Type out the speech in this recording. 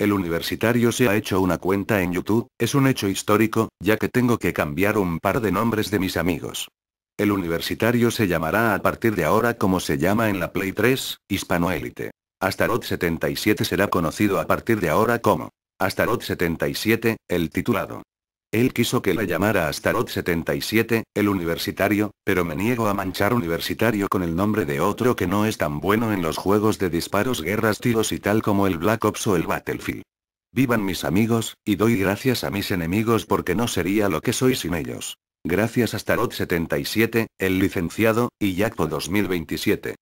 El universitario se ha hecho una cuenta en YouTube, es un hecho histórico, ya que tengo que cambiar un par de nombres de mis amigos. El universitario se llamará a partir de ahora como se llama en la Play 3, Hispanoélite. Astaroth 77 será conocido a partir de ahora como Astaroth 77, el titulado. Él quiso que la llamara Astaroth 77, el universitario, pero me niego a manchar universitario con el nombre de otro que no es tan bueno en los juegos de disparos, guerras, tiros y tal como el Black Ops o el Battlefield. Vivan mis amigos, y doy gracias a mis enemigos porque no sería lo que soy sin ellos. Gracias Astaroth 77, el licenciado, y jackpo 2027.